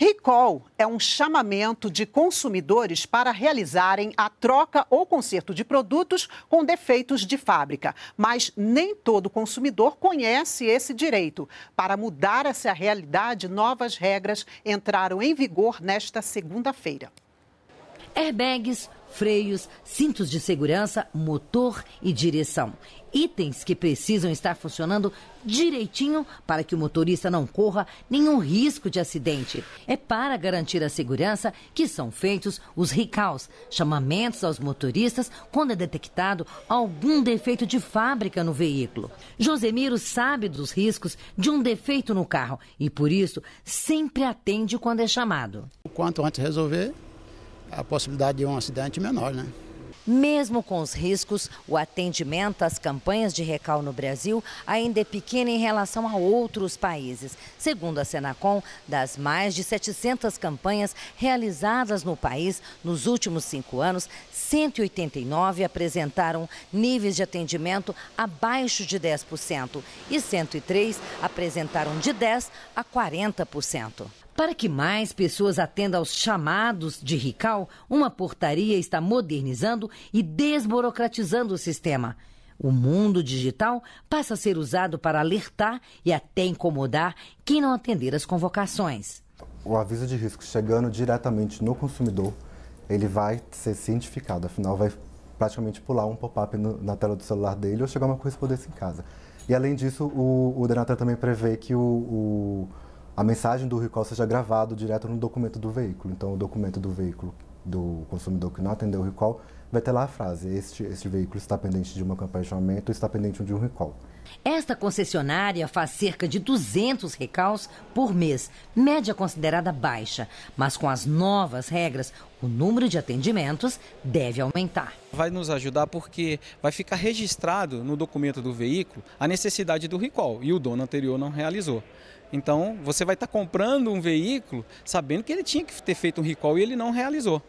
Recall é um chamamento de consumidores para realizarem a troca ou conserto de produtos com defeitos de fábrica. Mas nem todo consumidor conhece esse direito. Para mudar essa realidade, novas regras entraram em vigor nesta segunda-feira. Airbags freios, cintos de segurança, motor e direção. Itens que precisam estar funcionando direitinho para que o motorista não corra nenhum risco de acidente. É para garantir a segurança que são feitos os recalls, chamamentos aos motoristas quando é detectado algum defeito de fábrica no veículo. Josemiro sabe dos riscos de um defeito no carro e, por isso, sempre atende quando é chamado. O quanto antes resolver, a possibilidade de um acidente menor, né? Mesmo com os riscos, o atendimento às campanhas de recal no Brasil ainda é pequeno em relação a outros países. Segundo a Senacom, das mais de 700 campanhas realizadas no país nos últimos cinco anos, 189 apresentaram níveis de atendimento abaixo de 10% e 103 apresentaram de 10% a 40%. Para que mais pessoas atendam aos chamados de RICAL, uma portaria está modernizando e desburocratizando o sistema. O mundo digital passa a ser usado para alertar e até incomodar quem não atender as convocações. O aviso de risco chegando diretamente no consumidor, ele vai ser cientificado, afinal, vai praticamente pular um pop-up na tela do celular dele ou chegar uma correspondência em casa. E além disso, o, o também prevê que o, o a mensagem do recall seja gravado direto no documento do veículo. Então, o documento do veículo do consumidor que não atendeu o recall vai ter lá a frase: este, este veículo está pendente de uma campanha de chamamento, está pendente de um recall. Esta concessionária faz cerca de 200 recaus por mês, média considerada baixa, mas com as novas regras, o número de atendimentos deve aumentar. Vai nos ajudar porque vai ficar registrado no documento do veículo a necessidade do recall e o dono anterior não realizou. Então, você vai estar tá comprando um veículo sabendo que ele tinha que ter feito um recall e ele não realizou.